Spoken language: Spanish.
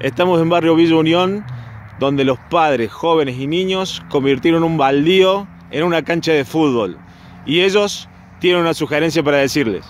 Estamos en barrio Villa Unión, donde los padres, jóvenes y niños convirtieron un baldío en una cancha de fútbol. Y ellos tienen una sugerencia para decirles.